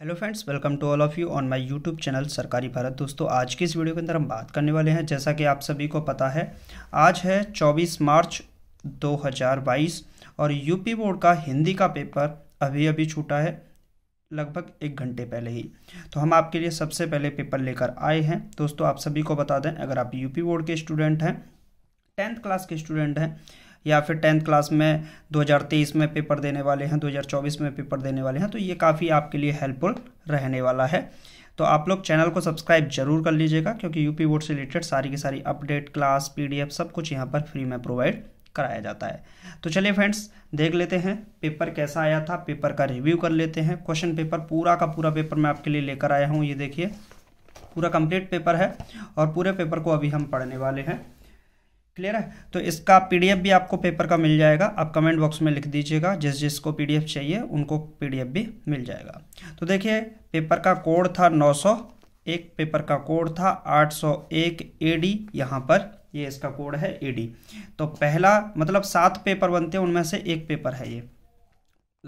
hello friends welcome to all of you on my YouTube channel सरकारी भारत दोस्तों आज की इस वीडियो के अंदर हम बात करने वाले हैं जैसा कि आप सभी को पता है आज है 24 मार्च 2022 और यूपी बोर्ड का हिंदी का पेपर अभी अभी छूटा है लगभग एक घंटे पहले ही तो हम आपके लिए सबसे पहले पेपर लेकर आए हैं दोस्तों आप सभी को बता दें अगर आप यूपी बोर्ड के स्टूडेंट हैं टेंथ क्लास के स्टूडेंट हैं या फिर टेंथ क्लास में 2023 में पेपर देने वाले हैं 2024 में पेपर देने वाले हैं तो ये काफ़ी आपके लिए हेल्पफुल रहने वाला है तो आप लोग चैनल को सब्सक्राइब जरूर कर लीजिएगा क्योंकि यूपी बोर्ड से रिलेटेड सारी की सारी अपडेट क्लास पी सब कुछ यहाँ पर फ्री में प्रोवाइड कराया जाता है तो चलिए फ्रेंड्स देख लेते हैं पेपर कैसा आया था पेपर का रिव्यू कर लेते हैं क्वेश्चन पेपर पूरा का पूरा पेपर मैं आपके लिए लेकर आया हूँ ये देखिए पूरा कंप्लीट पेपर है और पूरे पेपर को अभी हम पढ़ने वाले हैं क्लियर है तो इसका पीडीएफ भी आपको पेपर का मिल जाएगा आप कमेंट बॉक्स में लिख दीजिएगा जिस जिसको पीडीएफ चाहिए उनको पीडीएफ भी मिल जाएगा तो देखिए पेपर का कोड था 900 एक पेपर का कोड था 801 एडी यहाँ पर ये इसका कोड है एडी तो पहला मतलब सात पेपर बनते हैं उनमें से एक पेपर है ये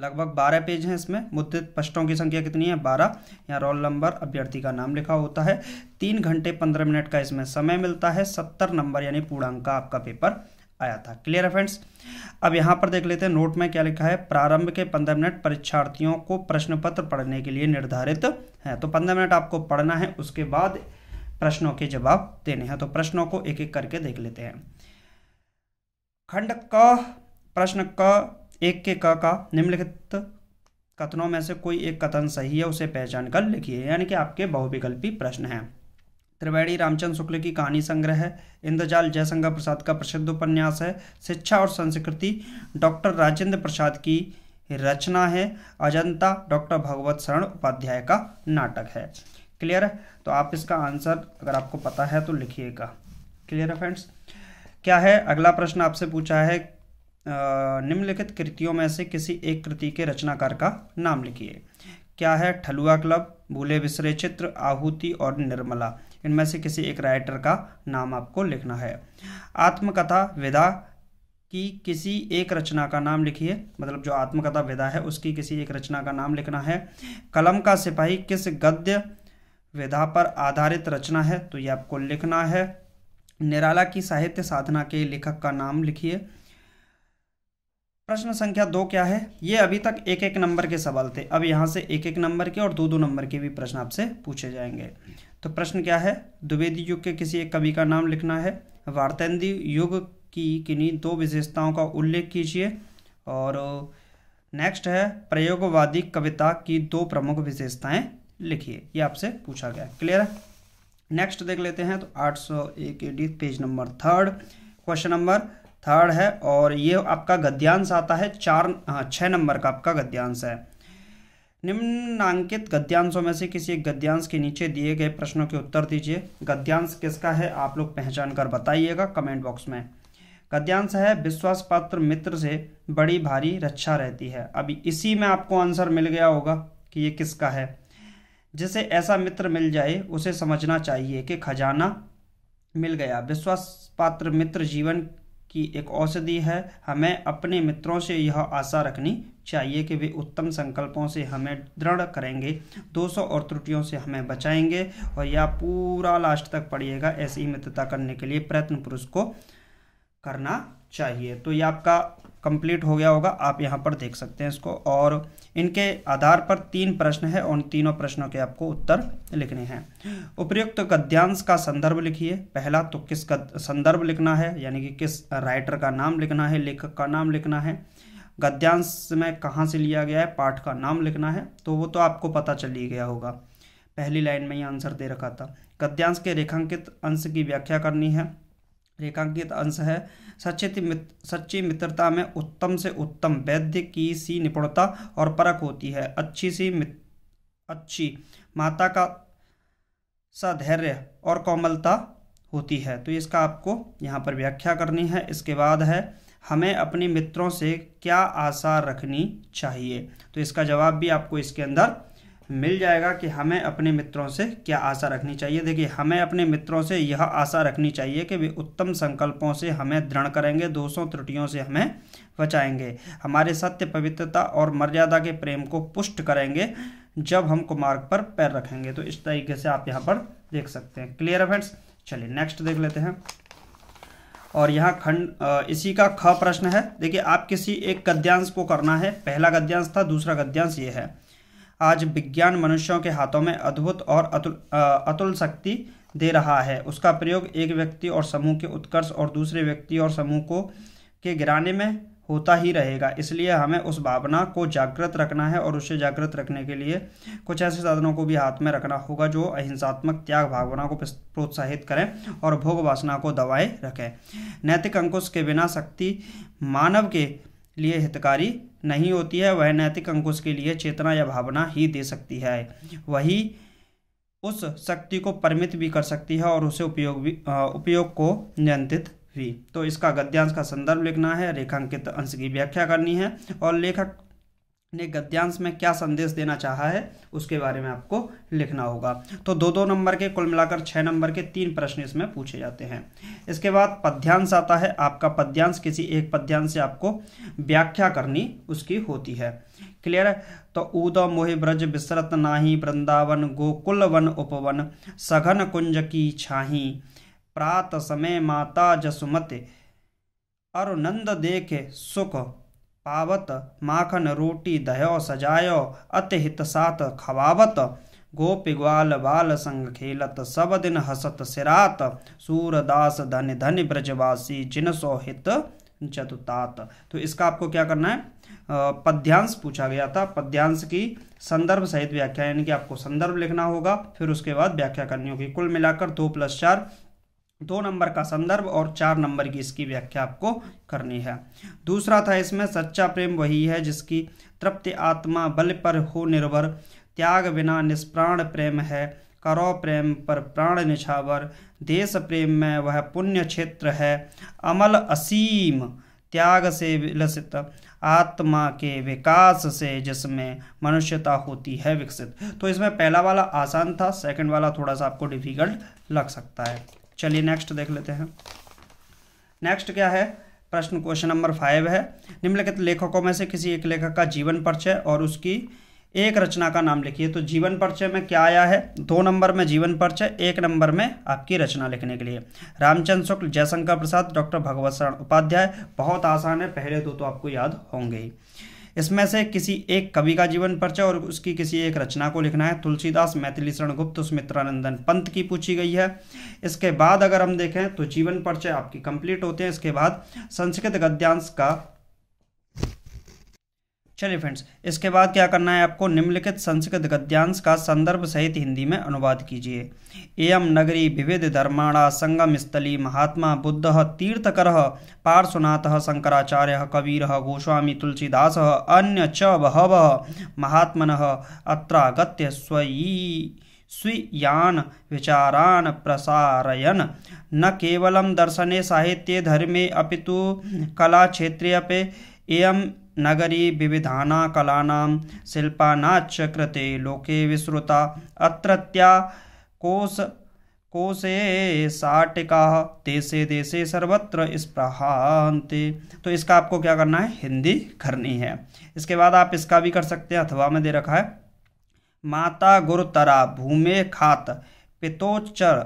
लगभग बारह पेज हैं इसमें मुद्रित पृष्ठों की संख्या कितनी है बारह यहाँ रोल नंबर अभ्यर्थी का नाम लिखा होता है तीन घंटे पंद्रह मिनट का इसमें समय मिलता है सत्तर नंबर यानी पूर्णांक का आपका पेपर आया था क्लियर है फ्रेंड्स अब यहाँ पर देख लेते हैं नोट में क्या लिखा है प्रारंभ के पंद्रह मिनट परीक्षार्थियों को प्रश्न पत्र पढ़ने के लिए निर्धारित है तो पंद्रह मिनट आपको पढ़ना है उसके बाद प्रश्नों के जवाब देने हैं तो प्रश्नों को एक एक करके देख लेते हैं खंड क प्रश्न क एक के क का निम्नलिखित कथनों में से कोई एक कथन सही है उसे पहचान कर लिखिए यानी कि आपके बहुविकल्पी प्रश्न हैं त्रिवेणी रामचंद्र शुक्ल की कहानी संग्रह है इंद्रजाल जयशंकर प्रसाद का प्रसिद्ध उपन्यास है शिक्षा और संस्कृति डॉक्टर राजेंद्र प्रसाद की रचना है अजंता डॉक्टर भगवत शरण उपाध्याय का नाटक है क्लियर है तो आप इसका आंसर अगर आपको पता है तो लिखिएगा क्लियर है फ्रेंड्स क्या है अगला प्रश्न आपसे पूछा है निम्नलिखित कृतियों में से किसी एक कृति के रचनाकार का नाम लिखिए क्या है ठलुआ क्लब भूले बिसरे चित्र आहूति और निर्मला इनमें से किसी एक राइटर का नाम आपको लिखना है आत्मकथा विदा की किसी एक रचना का नाम लिखिए मतलब जो आत्मकथा विदा है उसकी किसी एक रचना का नाम लिखना है कलम का सिपाही किस गद्य विधा पर आधारित रचना है तो ये आपको लिखना है निराला की साहित्य साधना के लेखक का नाम लिखिए प्रश्न संख्या दो क्या है ये अभी तक एक एक नंबर के सवाल थे अब यहाँ से एक एक नंबर के और दो दो नंबर के भी प्रश्न आपसे पूछे जाएंगे तो प्रश्न क्या है द्विवेदी युग के किसी एक कवि का नाम लिखना है वार्तेंदी युग की किन्हीं दो विशेषताओं का उल्लेख कीजिए और नेक्स्ट है प्रयोगवादी कविता की दो प्रमुख विशेषताएं लिखिए ये आपसे पूछा गया क्लियर है नेक्स्ट देख लेते हैं तो आठ सौ एक page number third question number third है और ये आपका गद्यांश आता है चार हाँ, छः नंबर का आपका गद्यांश है निम्नांकित गद्यांशों में से किसी एक गद्यांश के नीचे दिए गए प्रश्नों के उत्तर दीजिए गद्यांश किसका है आप लोग पहचान कर बताइएगा कमेंट बॉक्स में गद्यांश है विश्वास पात्र मित्र से बड़ी भारी रक्षा रहती है अभी इसी में आपको आंसर मिल गया होगा कि ये किसका है जिसे ऐसा मित्र मिल जाए उसे समझना चाहिए कि खजाना मिल गया विश्वास पात्र मित्र जीवन की एक औषधि है हमें अपने मित्रों से यह आशा रखनी चाहिए कि वे उत्तम संकल्पों से हमें दृढ़ करेंगे दोषों और त्रुटियों से हमें बचाएंगे और यह पूरा लास्ट तक पढ़िएगा ऐसी मित्रता करने के लिए प्रयत्न पुरुष को करना चाहिए तो ये आपका कंप्लीट हो गया होगा आप यहाँ पर देख सकते हैं इसको और इनके आधार पर तीन प्रश्न है उन तीनों प्रश्नों के आपको उत्तर लिखने हैं उपयुक्त गद्यांश का संदर्भ लिखिए पहला तो किस संदर्भ लिखना है यानी कि किस राइटर का नाम लिखना है लेखक का नाम लिखना है गद्यांश में कहाँ से लिया गया है पाठ का नाम लिखना है तो वो तो आपको पता चल ही गया होगा पहली लाइन में ही आंसर दे रखा था गद्यांश के रेखांकित अंश की व्याख्या करनी है रेखांकित अंश है सचित मित्र सच्ची मित्रता में उत्तम से उत्तम वैद्य की सी निपुणता और परख होती है अच्छी सी अच्छी माता का सधैर्य और कोमलता होती है तो इसका आपको यहाँ पर व्याख्या करनी है इसके बाद है हमें अपने मित्रों से क्या आशा रखनी चाहिए तो इसका जवाब भी आपको इसके अंदर मिल जाएगा कि हमें अपने मित्रों से क्या आशा रखनी चाहिए देखिए हमें अपने मित्रों से यह आशा रखनी चाहिए कि वे उत्तम संकल्पों से हमें दृढ़ करेंगे दोषों त्रुटियों से हमें बचाएंगे हमारे सत्य पवित्रता और मर्यादा के प्रेम को पुष्ट करेंगे जब हम कुमार्ग पर पैर रखेंगे तो इस तरीके से आप यहाँ पर देख सकते हैं क्लियर है फ्रेंड्स चलिए नेक्स्ट देख लेते हैं और यहाँ खंड इसी का ख प्रश्न है देखिए आप किसी एक गद्यांश को करना है पहला गद्यांश था दूसरा गद्यांश ये है आज विज्ञान मनुष्यों के हाथों में अद्भुत और अतुल अतुल शक्ति दे रहा है उसका प्रयोग एक व्यक्ति और समूह के उत्कर्ष और दूसरे व्यक्ति और समूह को के गिराने में होता ही रहेगा इसलिए हमें उस भावना को जागृत रखना है और उसे जागृत रखने के लिए कुछ ऐसे साधनों को भी हाथ में रखना होगा जो अहिंसात्मक त्याग भावना को प्रोत्साहित करें और भोग वासना को दबाए रखें नैतिक अंकुश के बिना शक्ति मानव के लिए हितकारी नहीं होती है वह नैतिक अंकुश के लिए चेतना या भावना ही दे सकती है वही उस शक्ति को परिमित भी कर सकती है और उसे उपयोग भी उपयोग को नियंत्रित भी तो इसका गद्यांश का संदर्भ लिखना है रेखांकित अंश की व्याख्या करनी है और लेखक ने गद्यांश में क्या संदेश देना चाहा है उसके बारे में आपको लिखना होगा तो दो दो नंबर के कुल मिलाकर छः नंबर के तीन प्रश्न इसमें पूछे जाते हैं इसके बाद पद्यांश आता है आपका पद्यांश किसी एक पद्यांश से आपको व्याख्या करनी उसकी होती है क्लियर है तो उद मोहि ब्रज विसरत नाही वृंदावन गोकुल वन उपवन सघन कुंज की छाही प्रात समय माता जसुमत अरुनंद देख सुख पावत माखन रोटी दयो सजायो हित सात खवावत गोपी ग्वाल बाल संग खेलत सब दिन हसत सिरात सूरदास धन धन ब्रजवासी जिन सोहित चतुतात तो इसका आपको क्या करना है पद्यांश पूछा गया था पद्यांश की संदर्भ सहित व्याख्या यानी कि आपको संदर्भ लिखना होगा फिर उसके बाद व्याख्या करनी होगी कुल मिलाकर दो प्लस चार दो नंबर का संदर्भ और चार नंबर की इसकी व्याख्या आपको करनी है दूसरा था इसमें सच्चा प्रेम वही है जिसकी तृप्त आत्मा बल पर हो निर्भर त्याग बिना निष्प्राण प्रेम है करो प्रेम पर प्राण निछावर देश प्रेम में वह पुण्य क्षेत्र है अमल असीम त्याग से विलसित आत्मा के विकास से जिसमें मनुष्यता होती है विकसित तो इसमें पहला वाला आसान था सेकंड वाला थोड़ा सा आपको डिफिकल्ट लग सकता है चलिए नेक्स्ट देख लेते हैं नेक्स्ट क्या है प्रश्न क्वेश्चन नंबर फाइव है निम्नलिखित लेखकों में से किसी एक लेखक का जीवन परिचय और उसकी एक रचना का नाम लिखिए तो जीवन परिचय में क्या आया है दो नंबर में जीवन परिचय एक नंबर में आपकी रचना लिखने के लिए रामचंद्र शुक्ल जयशंकर प्रसाद डॉक्टर भगवत शरण उपाध्याय बहुत आसान है पहले दो तो आपको याद होंगे ही इसमें से किसी एक कवि का जीवन परिचय और उसकी किसी एक रचना को लिखना है तुलसीदास मैथिली शरण गुप्त सुमित्रानंदन पंत की पूछी गई है इसके बाद अगर हम देखें तो जीवन परिचय आपकी कंप्लीट होते हैं इसके बाद संस्कृत गद्यांश का चलिए फ्रेंड्स इसके बाद क्या करना है आपको निम्नलिखित संस्कृत गद्यांश का संदर्भ सहित हिंदी में अनुवाद कीजिए एयम नगरी विविध धर्माणा संगम स्थली महात्मा बुद्ध तीर्थकर पार्श्वनाथ शंकराचार्य कबीर गोस्वामी तुलसीदास अन्य च बहव महात्मन अत्रागत स्वयी स्वीयान विचारान प्रसारयन न केवलम दर्शने साहित्ये धर्मे अपितु कला क्षेत्रे अपे एयम नगरी विविधाना कलाना शिल्पानाच्च कृते लोके विश्रुता अत्रत्या कोश कोशे साटिका देशे देशे सर्वत्र स्प्रहांति तो इसका आपको क्या करना है हिंदी करनी है इसके बाद आप इसका भी कर सकते हैं अथवा में दे रखा है माता गुरुतरा भूमे खात पितोच्चर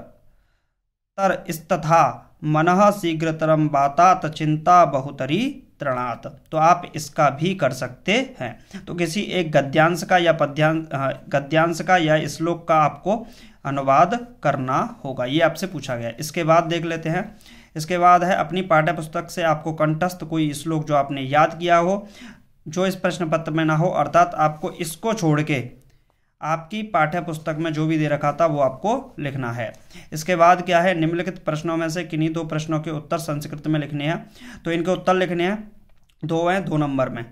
तर स्तथा मन शीघ्रतरम बातात चिंता बहुतरी तृणात तो आप इसका भी कर सकते हैं तो किसी एक गद्यांश का या पद्यांश गद्यांश का या श्लोक का आपको अनुवाद करना होगा ये आपसे पूछा गया इसके बाद देख लेते हैं इसके बाद है अपनी पाठ्य पुस्तक से आपको कंठस्थ कोई श्लोक जो आपने याद किया हो जो इस प्रश्न पत्र में ना हो अर्थात आपको इसको छोड़ के आपकी पाठ्य पुस्तक में जो भी दे रखा था वो आपको लिखना है इसके बाद क्या है निम्नलिखित प्रश्नों में से किन्हीं दो प्रश्नों के उत्तर संस्कृत में लिखने हैं तो इनके उत्तर लिखने हैं दो हैं दो नंबर में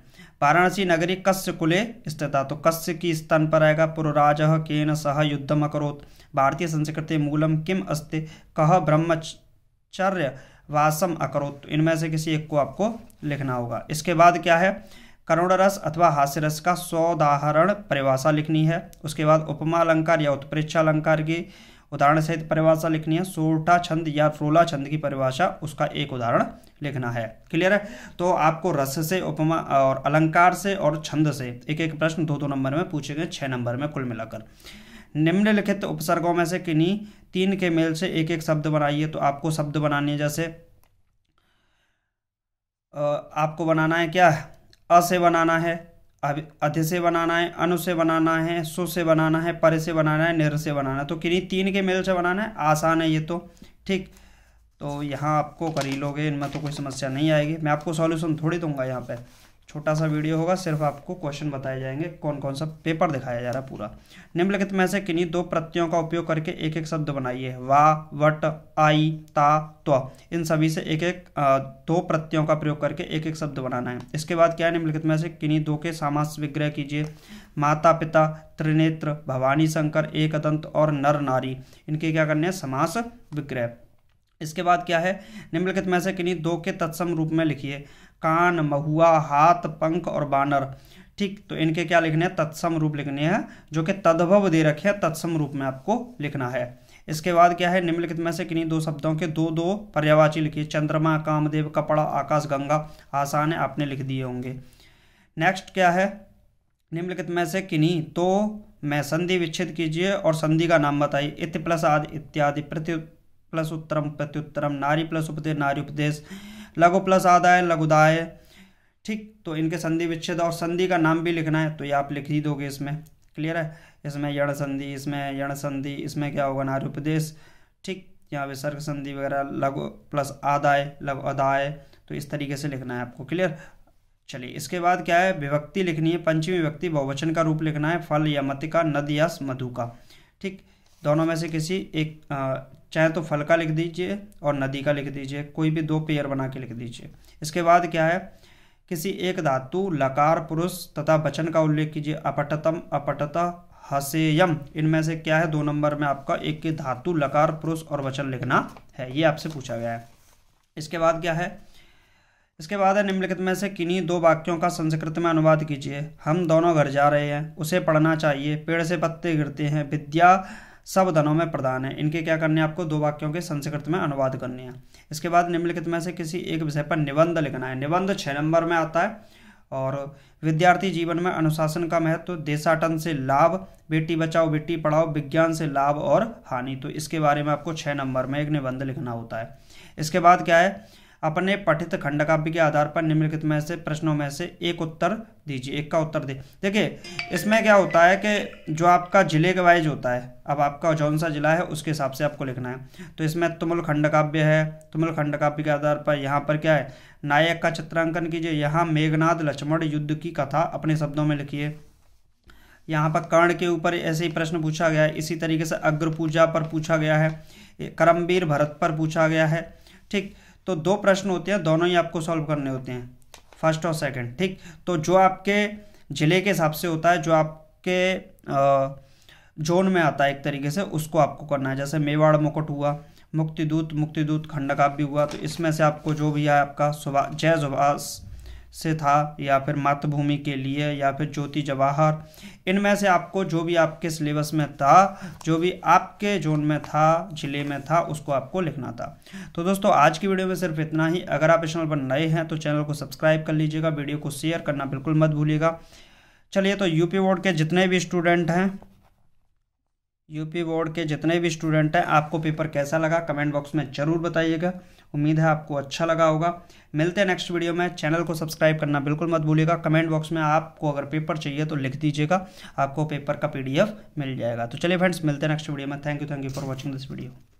वाराणसी नगरी कस्य कुले स्थित तो कस्य की स्थान पर आएगा पुरराज केन सह युद्धम अकरोत भारतीय संस्कृति मूलम किम अस्ति कह ब्रह्मचर्य वासम अकरोत इनमें से किसी एक को आपको लिखना होगा इसके बाद क्या है करुण रस अथवा हास्य रस का सौदाहरण परिभाषा लिखनी है उसके बाद उपमा अलंकार या उत्प्रेक्षा अलंकार की उदाहरण सहित परिभाषा लिखनी है सोटा छंद या फ्रोला छंद की परिभाषा उसका एक उदाहरण लिखना है क्लियर है तो आपको रस से उपमा और अलंकार से और छंद से एक एक प्रश्न दो दो नंबर में पूछे गए छः नंबर में कुल मिलाकर निम्नलिखित उपसर्गों में से किन्हीं तीन के मेल से एक एक शब्द बनाइए तो आपको शब्द बनानी है जैसे आपको बनाना है क्या अ से बनाना है अध से बनाना है अनु से बनाना है सु से बनाना है पर से बनाना है निर से बनाना है तो किन्हीं तीन के मेल से बनाना है आसान है ये तो ठीक तो यहाँ आपको करी लोगे इनमें तो कोई समस्या नहीं आएगी मैं आपको सॉल्यूशन थोड़ी दूंगा यहाँ पर छोटा सा वीडियो होगा सिर्फ आपको क्वेश्चन बताए जाएंगे कौन कौन सा पेपर दिखाया जा रहा पूरा निम्नलिखित में से किन्हीं दो प्रत्ययों का उपयोग करके एक एक शब्द बनाइए वा वट आई ता त्व इन सभी से एक एक दो प्रत्ययों का प्रयोग करके एक एक शब्द बनाना है इसके बाद क्या है निम्नलिखित में से किन्हीं दो के सामास विग्रह कीजिए माता पिता त्रिनेत्र भवानी शंकर एकदंत और नर नारी इनके क्या करने हैं समास विग्रह इसके बाद क्या है निम्नलिखित में से किन्हीं दो के तत्सम रूप में लिखिए कान महुआ हाथ पंख और बानर ठीक तो इनके क्या लिखने हैं तत्सम रूप लिखने हैं जो कि तद्भव दे रखे हैं तत्सम रूप में आपको लिखना है इसके बाद क्या है निम्नलिखित में से किन्हीं दो शब्दों के दो दो पर्यावाची लिखिए चंद्रमा कामदेव कपड़ा आकाश गंगा आसान है आपने लिख दिए होंगे नेक्स्ट क्या है निम्नलिखित में से किन्हीं तो मैं संधि विच्छेद कीजिए और संधि का नाम बताइए इत प्लस आदि इत्यादि प्रत्यु प्लस उत्तरम प्रत्युत्तरम नारी प्लस उपदेश नारी उपदेश लघु प्लस आदाय लघुदाय ठीक तो इनके संधि विच्छेद और संधि का नाम भी लिखना है तो ये आप लिख ही दोगे इसमें क्लियर है इसमें यण संधि इसमें यण संधि इसमें क्या होगा उपदेश ठीक यहाँ विसर्ग संधि वगैरह लघु प्लस आधाय लघु अधाय तो इस तरीके से लिखना है आपको क्लियर चलिए इसके बाद क्या है विभक्ति लिखनी है पंचमी विभक्ति बहुवचन का रूप लिखना है फल या मतिका नद या मधु का ठीक दोनों में से किसी एक चाहे तो फल का लिख दीजिए और नदी का लिख दीजिए कोई भी दो पेयर बना के लिख दीजिए इसके बाद क्या है किसी एक धातु लकार पुरुष तथा वचन का उल्लेख कीजिए अपटतम अपटत हसेयम इनमें से क्या है दो नंबर में आपका एक के धातु लकार पुरुष और वचन लिखना है ये आपसे पूछा गया है इसके बाद क्या है इसके बाद है निम्नलिखित में से किन्हीं दो वाक्यों का संस्कृत में अनुवाद कीजिए हम दोनों घर जा रहे हैं उसे पढ़ना चाहिए पेड़ से पत्ते गिरते हैं विद्या धनों में प्रदान है इनके क्या करने आपको दो वाक्यों के संस्कृत में अनुवाद करने हैं इसके बाद निम्नलिखित में से किसी एक विषय पर निबंध लिखना है निबंध छः नंबर में आता है और विद्यार्थी जीवन में अनुशासन का महत्व देशाटन से लाभ बेटी बचाओ बेटी पढ़ाओ विज्ञान से लाभ और हानि तो इसके बारे में आपको छः नंबर में एक निबंध लिखना होता है इसके बाद क्या है अपने पठित खंड काव्य के आधार पर निम्नलिखित में से प्रश्नों में से एक उत्तर दीजिए एक का उत्तर दे देखिए इसमें क्या होता है कि जो आपका जिले के वाइज होता है अब आपका जौन सा जिला है उसके हिसाब से आपको लिखना है तो इसमें तुमुल खंड काव्य है तुमुल खंड काव्य के आधार पर यहाँ पर क्या है नायक का चित्रांकन कीजिए यहाँ मेघनाद लक्ष्मण युद्ध की कथा अपने शब्दों में लिखिए यहाँ पर कर्ण के ऊपर ऐसे ही प्रश्न पूछा गया है इसी तरीके से अग्र पूजा पर पूछा गया है करमवीर भरत पर पूछा गया है ठीक तो दो प्रश्न होते हैं दोनों ही आपको सॉल्व करने होते हैं फर्स्ट और सेकंड ठीक तो जो आपके ज़िले के हिसाब से होता है जो आपके जोन में आता है एक तरीके से उसको आपको करना है जैसे मेवाड़ मुकुट हुआ मुक्तिदूत मुक्तिदूत खंडकाव्य हुआ तो इसमें से आपको जो भी है आपका सुभाष जय सुभाष से था या फिर मातृभूमि के लिए या फिर ज्योति जवाहर इनमें से आपको जो भी आपके सिलेबस में था जो भी आपके जोन में था ज़िले में था उसको आपको लिखना था तो दोस्तों आज की वीडियो में सिर्फ इतना ही अगर आप इस चैनल पर नए हैं तो चैनल को सब्सक्राइब कर लीजिएगा वीडियो को शेयर करना बिल्कुल मत भूलिएगा चलिए तो यूपी बोर्ड के जितने भी स्टूडेंट हैं यूपी बोर्ड के जितने भी स्टूडेंट हैं आपको पेपर कैसा लगा कमेंट बॉक्स में ज़रूर बताइएगा उम्मीद है आपको अच्छा लगा होगा मिलते हैं नेक्स्ट वीडियो में चैनल को सब्सक्राइब करना बिल्कुल मत भूलिएगा कमेंट बॉक्स में आपको अगर पेपर चाहिए तो लिख दीजिएगा आपको पेपर का पीडीएफ मिल जाएगा तो चलिए फ्रेंड्स मिलते हैं नेक्स्ट वीडियो में thank you thank you for watching this video